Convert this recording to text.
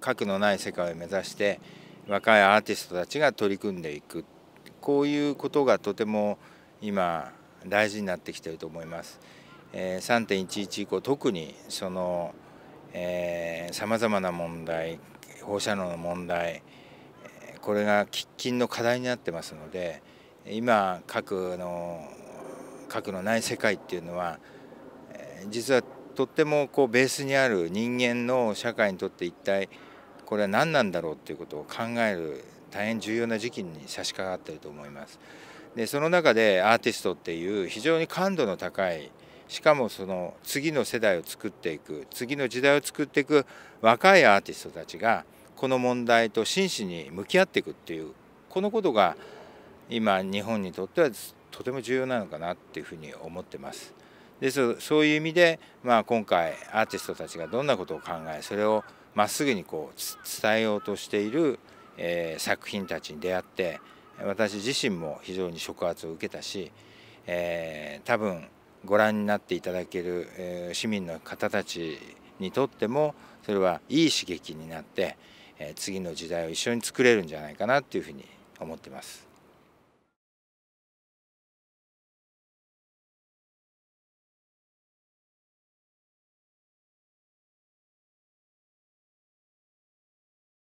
核のない世界を目指して若いアーティストたちが取り組んでいくこういうことがとても今大事になってきていると思います。え3.11以降特にそのさまざまな問題放射能の問題これが喫緊の課題になってますので今核の核のない世界っていうのは実はとってもこうベースにある人間の社会にとって一体これは何なんだろうっていうことを考える大変重要な時期に差し掛かっていると思います。でその中でアーティストっていう非常に感度の高いしかもその次の世代を作っていく次の時代を作っていく若いアーティストたちがこの問題と真摯に向き合っていくっていうこのことが今日本にとってはとても重要なのかなっていうふうに思ってます。でそういう意味で、まあ、今回アーティストたちがどんなことを考えそれをまっすぐにこう伝えようとしている、えー、作品たちに出会って私自身も非常に触発を受けたし、えー、多分ご覧になっていただける、えー、市民の方たちにとってもそれはいい刺激になって、え次の時代を一緒に作れるんじゃないかなっていうふうに思ってます。